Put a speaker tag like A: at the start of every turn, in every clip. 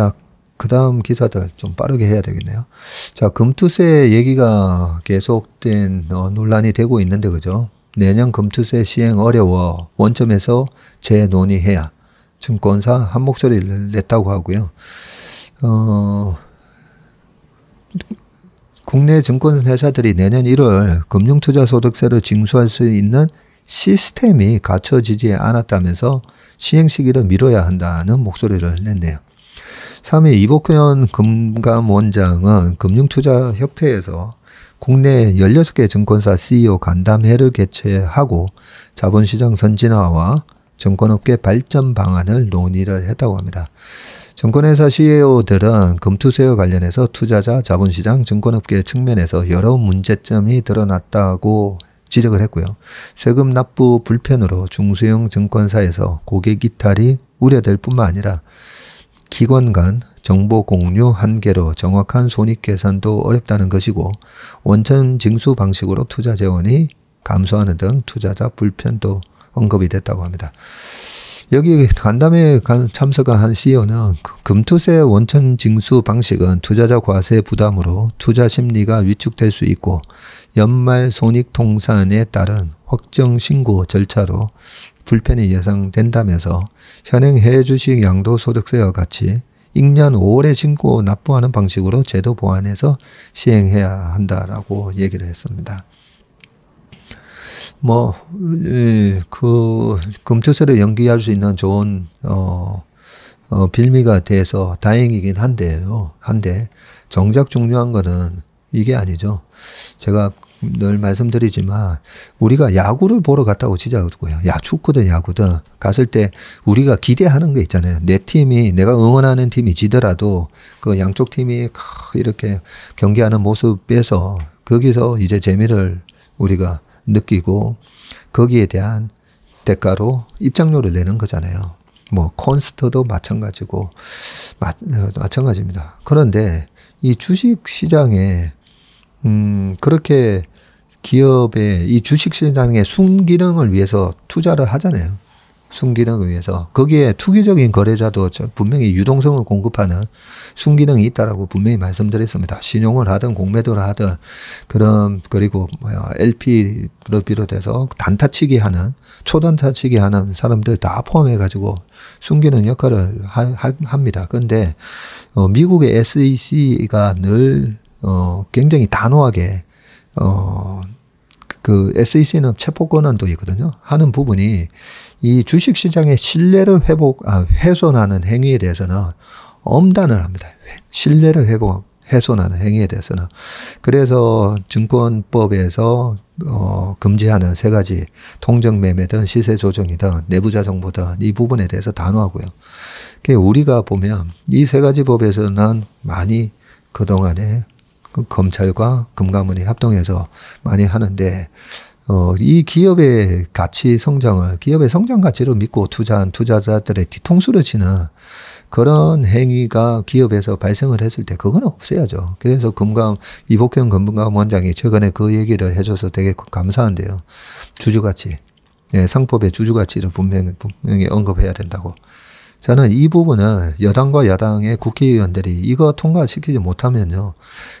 A: 자, 그 다음 기사들 좀 빠르게 해야 되겠네요. 자, 금투세 얘기가 계속된 어, 논란이 되고 있는데, 그죠? 내년 금투세 시행 어려워. 원점에서 재논의해야. 증권사 한 목소리를 냈다고 하고요. 어, 국내 증권회사들이 내년 1월 금융투자소득세를 징수할 수 있는 시스템이 갖춰지지 않았다면서 시행 시기를 미뤄야 한다는 목소리를 냈네요. 3위 이복현 금감원장은 금융투자협회에서 국내 16개 증권사 CEO 간담회를 개최하고 자본시장 선진화와 증권업계 발전 방안을 논의를 했다고 합니다. 증권회사 CEO들은 금투세와 관련해서 투자자, 자본시장, 증권업계 측면에서 여러 문제점이 드러났다고 지적을 했고요. 세금 납부 불편으로 중소형 증권사에서 고객 이탈이 우려될 뿐만 아니라 기관 간 정보 공유 한계로 정확한 손익 계산도 어렵다는 것이고 원천 징수 방식으로 투자 재원이 감소하는 등 투자자 불편도 언급이 됐다고 합니다. 여기 간담회 참석한 한 CEO는 그 금투세 원천 징수 방식은 투자자 과세 부담으로 투자 심리가 위축될 수 있고 연말 손익 통산에 따른 확정 신고 절차로 불편이 예상된다면서 현행 해외주식 양도소득세와 같이 익년 5월에 신고 납부하는 방식으로 제도 보완해서 시행해야 한다라고 얘기를 했습니다. 뭐, 그, 금투세를 연기할 수 있는 좋은, 어, 어, 빌미가 돼서 다행이긴 한데요. 한데, 정작 중요한 거는 이게 아니죠. 제가 늘 말씀드리지만 우리가 야구를 보러 갔다고 치자고요. 야 축구든 야구든 갔을 때 우리가 기대하는 게 있잖아요. 내 팀이 내가 응원하는 팀이 지더라도 그 양쪽 팀이 이렇게 경기하는 모습에서 거기서 이제 재미를 우리가 느끼고 거기에 대한 대가로 입장료를 내는 거잖아요. 뭐 콘서트도 마찬가지고 마, 어, 마찬가지입니다. 그런데 이 주식 시장에 음, 그렇게 기업의 이 주식시장의 순기능을 위해서 투자를 하잖아요. 순기능을 위해서 거기에 투기적인 거래자도 분명히 유동성을 공급하는 순기능이 있다라고 분명히 말씀드렸습니다. 신용을 하든 공매도를 하든 그런 그리고 뭐야 LP로 비롯해서 단타치기 하는 초단타치기 하는 사람들 다 포함해 가지고 순기능 역할을 하, 하, 합니다. 근데 어, 미국의 SEC가 늘 어, 굉장히 단호하게 어, 그 SEC는 체포권한도있거든요 하는 부분이 이 주식 시장의 신뢰를 회복, 아, 훼손하는 행위에 대해서는 엄단을 합니다. 신뢰를 회복, 훼손하는 행위에 대해서는. 그래서 증권법에서 어, 금지하는 세 가지 통정 매매든 시세 조정이든 내부자 정보든 이 부분에 대해서 단호하고요. 그러니까 우리가 보면 이 세 가지 법에서는 많이 그동안에 그 검찰과 금감원이 합동해서 많이 하는데 어, 이 기업의 가치 성장을 기업의 성장 가치를 믿고 투자한 투자자들의 뒤통수를 치는 그런 행위가 기업에서 발생을 했을 때 그건 없어야죠 그래서 금감 이복현 금감 원장이 최근에 그 얘기를 해줘서 되게 감사한데요. 주주가치, 예, 상법의 주주가치를 분명히, 분명히 언급해야 된다고. 저는 이 부분은 여당과 야당의 국회의원들이 이거 통과시키지 못하면요.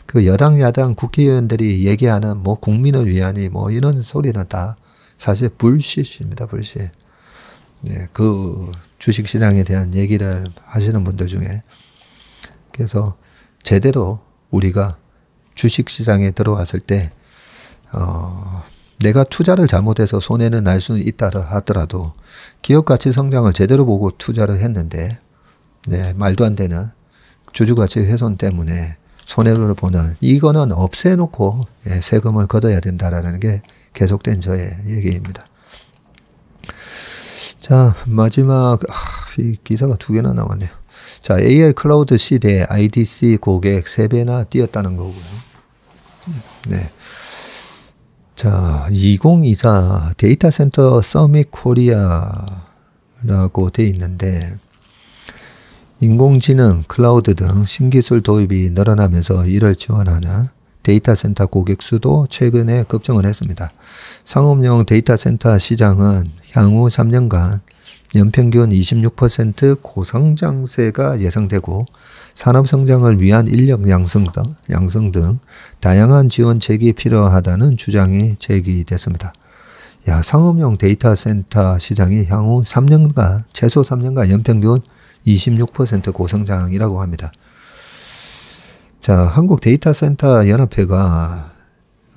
A: 그 여당, 야당 국회의원들이 얘기하는 뭐 국민을 위하니 뭐 이런 소리는 다 사실 불씨입니다, 불씨. 네, 그 주식시장에 대한 얘기를 하시는 분들 중에. 그래서 제대로 우리가 주식시장에 들어왔을 때, 어, 내가 투자를 잘못해서 손해는 날 수는 있다 하더라도 기업 가치 성장을 제대로 보고 투자를 했는데 네, 말도 안 되는 주주 가치 훼손 때문에 손해를 보는 이거는 없애놓고 예, 세금을 걷어야 된다라는 게 계속된 저의 얘기입니다. 자 마지막 아, 이 기사가 두 개나 남았네요. 자 AI 클라우드 시대에 IDC 고객 세 배나 뛰었다는 거고요. 네. 자, 2024 데이터 센터 서밋 코리아라고 돼 있는데 인공지능, 클라우드 등 신기술 도입이 늘어나면서 이를 지원하는 데이터 센터 고객 수도 최근에 급증을 했습니다. 상업용 데이터 센터 시장은 향후 3년간 연평균 26% 고성장세가 예상되고 산업성장을 위한 인력 양성 등, 양성 등 다양한 지원책이 필요하다는 주장이 제기됐습니다. 야, 상업용 데이터 센터 시장이 향후 3년간, 최소 3년간 연평균 26% 고성장이라고 합니다. 자, 한국 데이터 센터 연합회가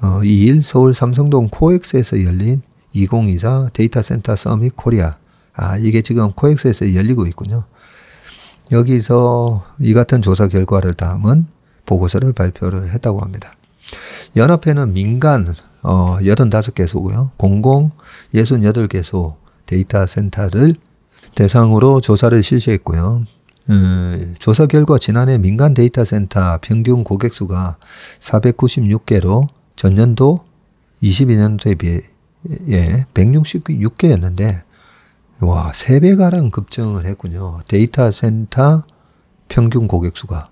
A: 어, 2일 서울 삼성동 코엑스에서 열린 2024 데이터 센터 서밋 코리아 아, 이게 지금 코엑스에서 열리고 있군요. 여기서 이 같은 조사 결과를 담은 보고서를 발표를 했다고 합니다. 연합회는 민간 어, 85개소고요. 공공 68개소 데이터 센터를 대상으로 조사를 실시했고요. 음, 조사 결과 지난해 민간 데이터 센터 평균 고객 수가 496개로 전년도 22년도에 비해 예, 166개였는데 와, 3배가량 급증을 했군요. 데이터 센터 평균 고객 수가.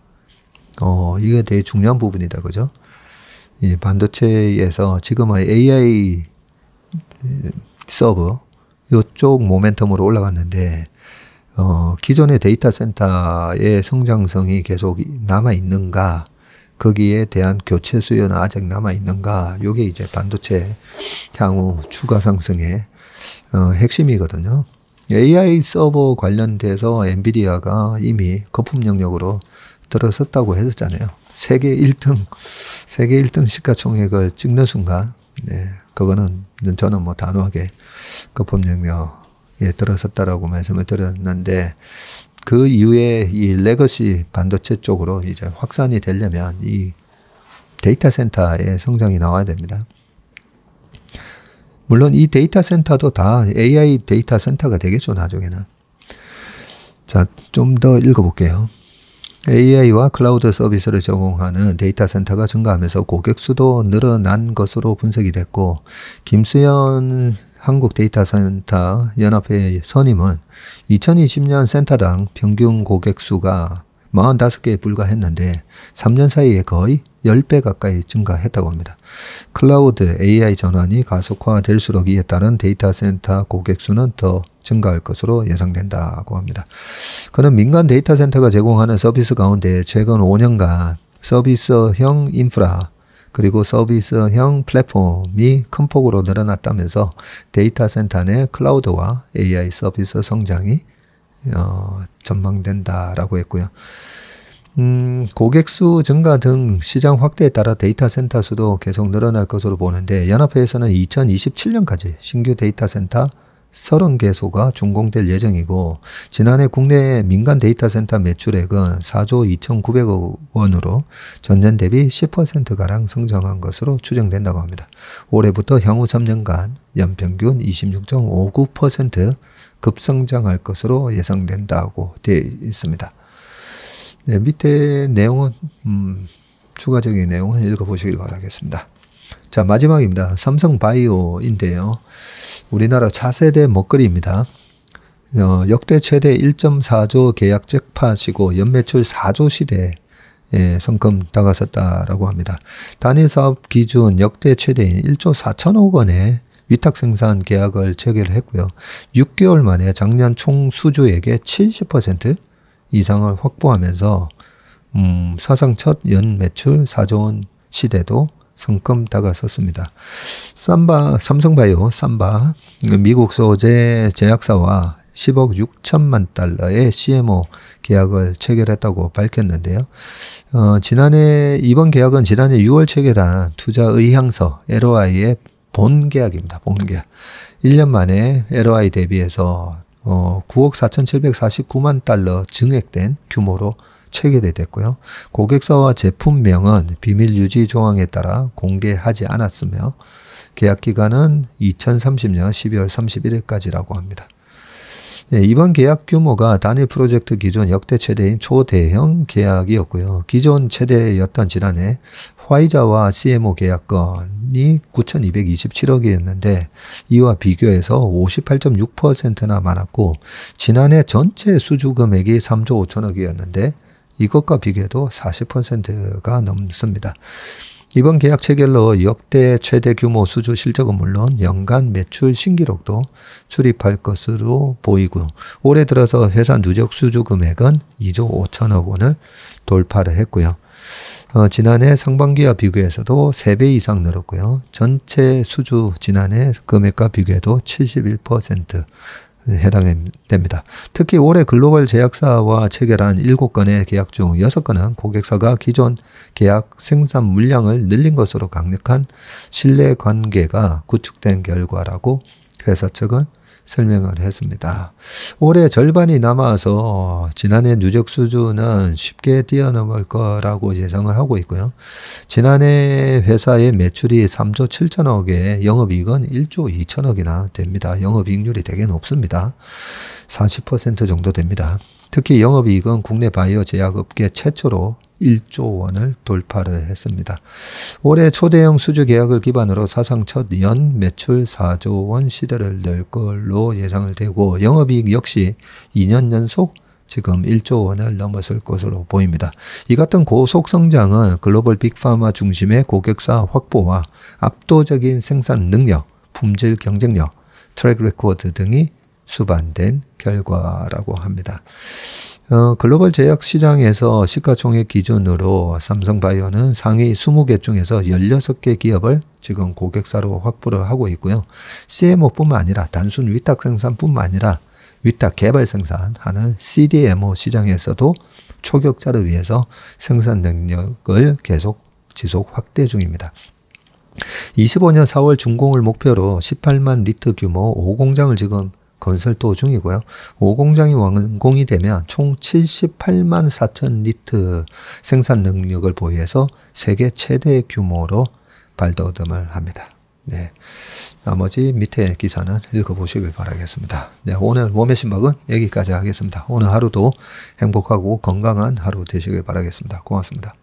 A: 어, 이게 되게 중요한 부분이다. 그죠? 이 반도체에서 지금의 AI 서버, 요쪽 모멘텀으로 올라갔는데, 어, 기존의 데이터 센터의 성장성이 계속 남아있는가, 거기에 대한 교체 수요는 아직 남아있는가, 요게 이제 반도체 향후 추가 상승의 어, 핵심이거든요. AI 서버 관련돼서 엔비디아가 이미 거품 영역으로 들어섰다고 했었잖아요. 세계 1등, 세계 1등 시가총액을 찍는 순간, 네, 그거는 저는 뭐 단호하게 거품 영역에 들어섰다라고 말씀을 드렸는데, 그 이후에 이 레거시 반도체 쪽으로 이제 확산이 되려면 이 데이터 센터의 성장이 나와야 됩니다. 물론 이 데이터 센터도 다 AI 데이터 센터가 되겠죠, 나중에는. 자, 좀 더 읽어볼게요. AI와 클라우드 서비스를 제공하는 데이터 센터가 증가하면서 고객 수도 늘어난 것으로 분석이 됐고, 김수현 한국 데이터 센터 연합회 선임은 2020년 센터당 평균 고객 수가 45개에 불과했는데, 3년 사이에 거의 10배 가까이 증가했다고 합니다. 클라우드 AI 전환이 가속화될수록 이에 따른 데이터 센터 고객 수는 더 증가할 것으로 예상된다고 합니다. 그는 민간 데이터 센터가 제공하는 서비스 가운데 최근 5년간 서비스형 인프라 그리고 서비스형 플랫폼이 큰 폭으로 늘어났다면서 데이터 센터 내 클라우드와 AI 서비스 성장이 어, 전망된다라고 했고요. 음, 고객 수 증가 등 시장 확대에 따라 데이터 센터 수도 계속 늘어날 것으로 보는데 연합회에서는 2027년까지 신규 데이터 센터 30개소가 준공될 예정이고 지난해 국내 민간 데이터 센터 매출액은 4조 2,900억 원으로 전년 대비 10%가량 성장한 것으로 추정된다고 합니다. 올해부터 향후 3년간 연평균 26.59% 급성장할 것으로 예상된다고 되어 있습니다. 네, 밑에 내용은 음, 추가적인 내용은 읽어보시길 바라겠습니다. 자 마지막입니다. 삼성바이오인데요. 우리나라 차세대 먹거리입니다. 어, 역대 최대 1.4조 계약 재팟시고 연매출 4조 시대에 성금 다가섰다라고 합니다. 단일 사업 기준 역대 최대인 1조 4천억 원에 위탁 생산 계약을 체결했고요. 6개월 만에 작년 총 수주액의 70% 이상을 확보하면서 음, 사상 첫 연 매출 4조 원 시대도 성큼 다가섰습니다. 삼바 삼성바이오 삼바 그 미국 소재 제약사와 10억 6천만 달러의 CMO 계약을 체결했다고 밝혔는데요. 어, 지난해 이번 계약은 지난해 6월 체결한 투자 의향서 LOI의 본 계약입니다. 본 계약. 1년 만에 LOI 대비해서 9억 어, 4,749만 달러 증액된 규모로 체결이 됐고요. 고객사와 제품명은 비밀 유지 조항에 따라 공개하지 않았으며 계약 기간은 2030년 12월 31일까지라고 합니다. 네, 이번 계약 규모가 단일 프로젝트 기존 역대 최대인 초대형 계약이었고요. 기존 최대였던 지난해 화이자와 CMO 계약건이 9,227억이었는데 이와 비교해서 58.6%나 많았고 지난해 전체 수주 금액이 3조 5천억이었는데 이것과 비교해도 40%가 넘습니다. 이번 계약 체결로 역대 최대 규모 수주 실적은 물론 연간 매출 신기록도 출입할 것으로 보이고 올해 들어서 회사 누적 수주 금액은 2조 5천억 원을 돌파를 했고요. 어, 지난해 상반기와 비교해서도 3배 이상 늘었고요. 전체 수주 지난해 금액과 비교해도 71% 해당됩니다. 특히 올해 글로벌 제약사와 체결한 7건의 계약 중 6건은 고객사가 기존 계약 생산 물량을 늘린 것으로 강력한 신뢰 관계가 구축된 결과라고 회사 측은 설명을 했습니다. 올해 절반이 남아서 어, 지난해 누적 수준은 쉽게 뛰어넘을 거라고 예상을 하고 있고요. 지난해 회사의 매출이 3조 7천억에 영업이익은 1조 2천억이나 됩니다. 영업이익률이 되게 높습니다. 40% 정도 됩니다. 특히 영업이익은 국내 바이오 제약업계 최초로 1조 원을 돌파를 했습니다. 올해 초대형 수주 계약을 기반으로 사상 첫 연 매출 4조 원 시대를 낼 걸로 예상을 되고 영업이익 역시 2년 연속 지금 1조 원을 넘었을 것으로 보입니다. 이 같은 고속 성장은 글로벌 빅파마 중심의 고객사 확보와 압도적인 생산 능력, 품질 경쟁력, 트랙 레코드 등이 수반된 결과라고 합니다. 어, 글로벌 제약 시장에서 시가총액 기준으로 삼성바이오는 상위 20개 중에서 16개 기업을 지금 고객사로 확보를 하고 있고요. CMO뿐만 아니라 단순 위탁 생산뿐만 아니라 위탁 개발 생산하는 CDMO 시장에서도 초격자를 위해서 생산 능력을 계속 지속 확대 중입니다. 25년 4월 준공을 목표로 18만 리터 규모 5공장을 지금 건설 도중이고요. 5공장이 완공이 되면 총 78만 4천 리트 생산 능력을 보유해서 세계 최대 규모로 발돋움을 합니다. 네. 나머지 밑에 기사는 읽어보시길 바라겠습니다. 네, 오늘 몸의 심박은 여기까지 하겠습니다. 오늘 하루도 행복하고 건강한 하루 되시길 바라겠습니다. 고맙습니다.